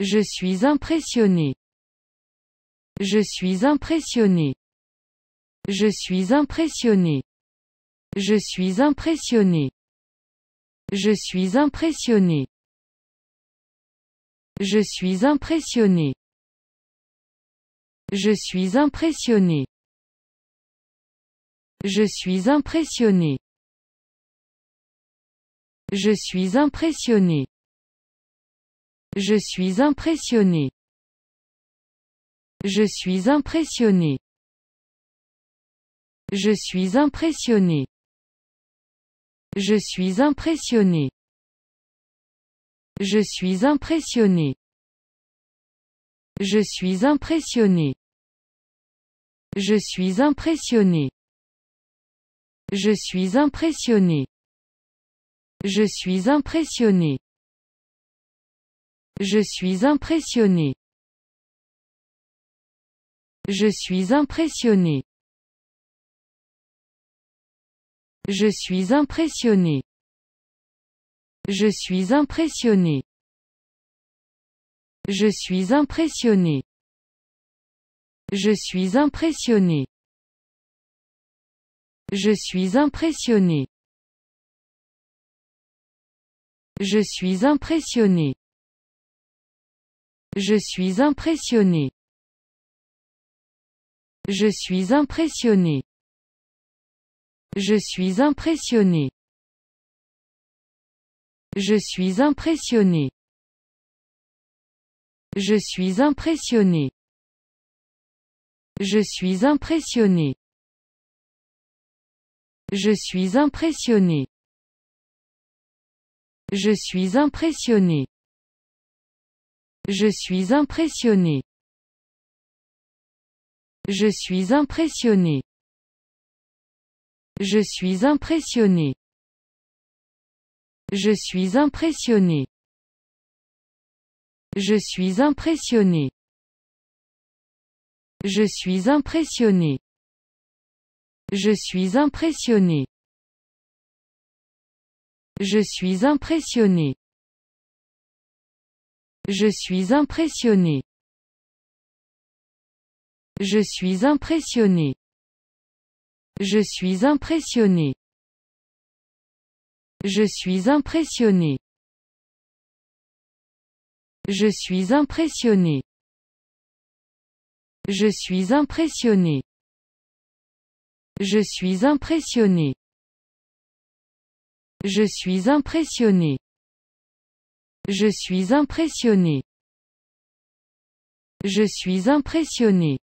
Je suis impressionné. Je suis impressionné. Je suis impressionné. Je suis impressionné. Je suis impressionné. Je suis impressionné. Je suis impressionné. Je suis impressionné. Je suis impressionné. Je suis impressionné. Je suis impressionné. Je suis impressionné. Je suis impressionné. Je suis impressionné. Je suis impressionné. Je suis impressionné. Je suis impressionné. Je suis impressionné. Je suis impressionné. Je suis impressionné. Je suis impressionné. Je suis impressionné. Je suis impressionné. Je suis impressionné. Je suis impressionné. Je suis impressionné. Je suis impressionné. Je suis impressionné. Je suis impressionné. Je suis impressionné. Je suis impressionné. Je suis impressionné. Je suis impressionné. Je suis impressionné. Je suis impressionné. Je suis impressionné. Je suis impressionné. Je suis impressionné. Je suis impressionné. Je suis impressionné. Je suis impressionné. Je suis impressionné. Je suis impressionné. Je suis impressionné. Je suis impressionné. Je suis impressionné. Je suis impressionné. Je suis impressionné. Je suis impressionné. Je suis impressionné. Je suis impressionné. Je suis impressionné.